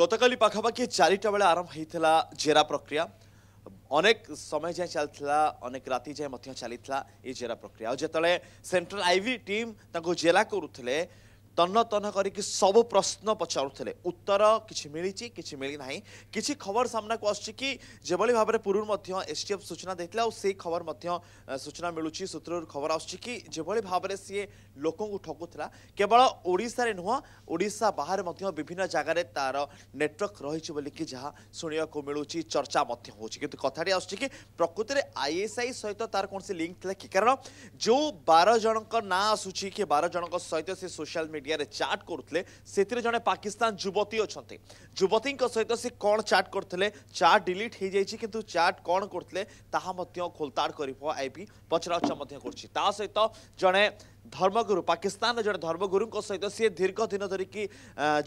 গতকালি পাখাপাখি চারিটা বেড়ে আরম্ভ হয়েছিল জেরা প্রক্রিয়া অনেক সময় যায় চালা অনেক রাতে যায় চালা এই জেরা প্রক্রিয়া যেতবে সেন্ট্রাল আইভি টিম তাঁর জেরা করুলে तन्न तन्न कर सब प्रश्न पचारूले उत्तर किसी मिली किसी मिली ना कि खबर सामना को आस भाव में पूर्व एस टी एफ सूचना दे खबर सूचना मिलूँ सूत्र खबर आसली भाव में सी लोक ठकुला केवल ओडा नुह ओा बाहर विभिन्न जगार तार नेटवर्क रही कि जहाँ शुणा को मिलूँ चर्चा होती कथी आस प्रकृति में आईएसआई सहित तार कौन से लिंक थी कारण जो बार जन ना आसूँ कि बार जन सहित से सोशल मीडिया ଜରିଆରେ ଚାଟ୍ କରୁଥିଲେ ସେଥିରେ ଜଣେ ପାକିସ୍ତାନ ଯୁବତୀ ଅଛନ୍ତି ଯୁବତୀଙ୍କ ସହିତ ସେ କ'ଣ ଚାଟ୍ କରୁଥିଲେ ଚାଟ୍ ଡିଲିଟ୍ ହୋଇଯାଇଛି କିନ୍ତୁ ଚାଟ୍ କ'ଣ କରୁଥିଲେ ତାହା ମଧ୍ୟ ଖୋଲତାଡ଼ କରିବ ଆଇବି ପଚରାଉଚରା ମଧ୍ୟ କରୁଛି ତା ସହିତ ଜଣେ ধর্মগুরু পাকিস্তানের জন ধর্মগুরুঙ্ সহিত সি দীর্ঘ দিন ধরিকি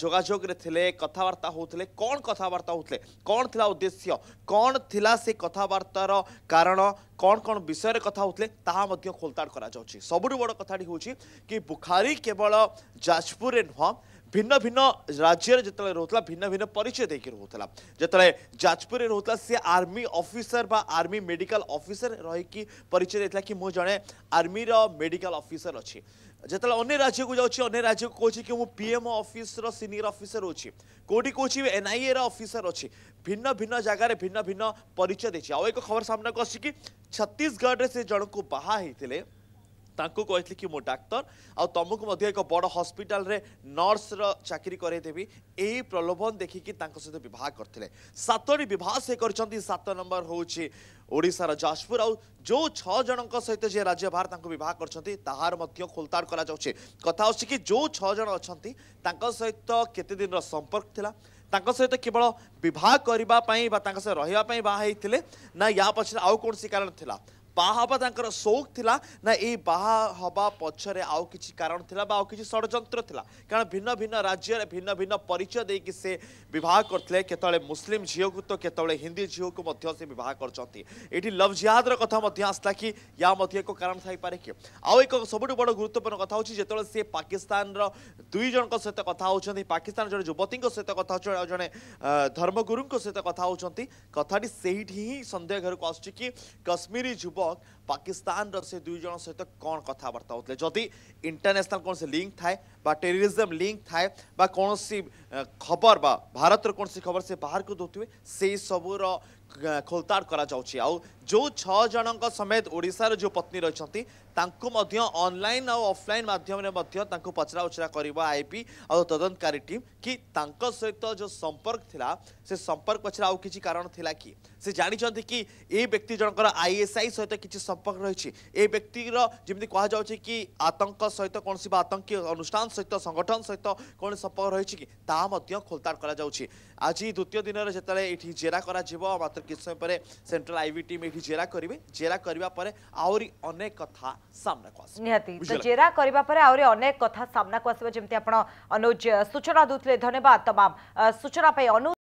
যোগাযোগরে লে কথাবার্তা হোলে কণ কথাবার্তা হোলে কণ লা উদ্দেশ্য কণ লা সে কথাবার্তার কারণ কণ কণ বিষয়ে কথা হোলে তাহা মধ্য খোলতাড় করা যাচ্ছে সবুঠ বড় কথাটি হচ্ছে কি বুখারি কেবল যাজপুরে নুহ भिन्न भिन्न राज्य रोला भिन्न भिन्न परिचय देकर रोला जो जाजपुर रोला सी आर्मी अफिसर बा आर्मी मेडिकल अफिसर रही परिचय देता कि जड़े आर्मी मेडिकल अफिसर अच्छे जितने अन्य राज्य को जाने राज्य को कहे कि पीएमओ अफिस्र सिनियर अफिसर अच्छे कौटी कौच एनआईए रफिसर अच्छे भिन्न भिन्न जगह भिन्न भिन्न परिचय देखिए आउ एक खबर सामना को आसिकी छत्तीशगढ़ से जन को बाहा ତାଙ୍କୁ କହିଥିଲି କି ମୁଁ ଡାକ୍ତର ଆଉ ତୁମକୁ ମଧ୍ୟ ଏକ ବଡ଼ ହସ୍ପିଟାଲରେ ନର୍ସର ଚାକିରି କରାଇଦେବି ଏହି ପ୍ରଲୋଭନ ଦେଖିକି ତାଙ୍କ ସହିତ ବିବାହ କରିଥିଲେ ସାତଟି ବିବାହ ସେ କରିଛନ୍ତି ସାତ ନମ୍ବର ହେଉଛି ଓଡ଼ିଶାର ଯାଜପୁର ଆଉ ଯେଉଁ ଛଅ ଜଣଙ୍କ ସହିତ ଯିଏ ରାଜ୍ୟ ବାହାର ତାଙ୍କୁ ବିବାହ କରିଛନ୍ତି ତାହାର ମଧ୍ୟ ଖୋଲତାଡ଼ କରାଯାଉଛି କଥା ହେଉଛି କି ଯେଉଁ ଛଅ ଜଣ ଅଛନ୍ତି ତାଙ୍କ ସହିତ କେତେ ଦିନର ସମ୍ପର୍କ ଥିଲା ତାଙ୍କ ସହିତ କେବଳ ବିବାହ କରିବା ପାଇଁ ବା ତାଙ୍କ ସହିତ ରହିବା ପାଇଁ ବାହା ହେଇଥିଲେ ନା ୟା ପଛରେ ଆଉ କୌଣସି କାରଣ ଥିଲା ବାହା ହେବା ତାଙ୍କର ସଉକ ଥିଲା ନା ଏଇ ବାହା ହେବା ପଛରେ ଆଉ କିଛି କାରଣ ଥିଲା ବା ଆଉ କିଛି ଷଡ଼ଯନ୍ତ୍ର ଥିଲା କାରଣ ଭିନ୍ନ ଭିନ୍ନ ରାଜ୍ୟରେ ଭିନ୍ନ ଭିନ୍ନ ପରିଚୟ ଦେଇକି ସେ ବିବାହ କରିଥିଲେ କେତେବେଳେ ମୁସଲିମ୍ ଝିଅକୁ ତ କେତେବେଳେ ହିନ୍ଦୀ ଝିଅକୁ ମଧ୍ୟ ସେ ବିବାହ କରିଛନ୍ତି ଏଠି ଲଭ୍ ଜିହାଦର କଥା ମଧ୍ୟ ଆସିଲା କି ୟା ମଧ୍ୟ ଏକ କାରଣ ଥାଇପାରେ କି ଆଉ ଏକ ସବୁଠୁ ବଡ଼ ଗୁରୁତ୍ୱପୂର୍ଣ୍ଣ କଥା ହେଉଛି ଯେତେବେଳେ ସେ ପାକିସ୍ତାନର ଦୁଇ ଜଣଙ୍କ ସହିତ କଥା ହେଉଛନ୍ତି ପାକିସ୍ତାନ ଜଣେ ଯୁବତୀଙ୍କ ସହିତ କଥା ହେଉଛନ୍ତି ଆଉ ଜଣେ ଧର୍ମଗୁରୁଙ୍କ ସହିତ କଥା ହେଉଛନ୍ତି କଥାଟି ସେଇଠି ହିଁ ସନ୍ଦେହ ଘରକୁ ଆସୁଛି କି କଶ୍ମୀରୀ ଯୁବ युवक पाकिस्तान से दुईज सहित कौन कथबार्ता होते जदि इंटरनेशनल कौन से लिंक थाए टेररिज्म लिंक थाए कौन खबर बा भारत कौन खबर से बाहर को दौथे से सबूर খোলতাড় করা যাচ্ছে আউ যে ছজনক সমেত ওড়শার যে পত্নী রয়েছেন তাঁকু মধ্য অনলাইন আউ অফলাইন মাধ্যমে তাঁর পচরা উচরা করিব আইপি আদন্তকারী টিম কি তাঁক সহিত যে সম্পর্ক লা সে সম্পর্ক পছরে আউ কিছু কারণ লা কি সে জাঁচান কি এই ব্যক্তি জনকর আইএসআই সহিত কিছু সম্পর্ক রয়েছে এই ব্যক্তির যেমি কুযাচ্ছে কি আতঙ্ক সহিত কৌশি বা আতঙ্কী অনুষ্ঠান সহিত সংগঠন সহিত কোণ সম্পর্ক রয়েছে কি তা খোলতাড় করা যাচ্ছে আজ দ্বিতীয় দিনের যেতে এটি জেরা করা মাত্র କିଛି ସମୟ ପରେ ସେଣ୍ଟ୍ରାଲ ଆଇବି ଟିମ୍ ଏଠି ଜେରା କରିବେ ଜେରା କରିବା ପରେ ଆହୁରି ଅନେକ କଥା ସାମ୍ନାକୁ ଆସିବ ନିହାତି ଜେରା କରିବା ପରେ ଆହୁରି ଅନେକ କଥା ସାମ୍ନାକୁ ଆସିବ ଯେମିତି ଆପଣ ଅନୁଜ ସୂଚନା ଦେଉଥିଲେ ଧନ୍ୟବାଦ ତମାମ ସୂଚନା ପାଇଁ ଅନୁଜ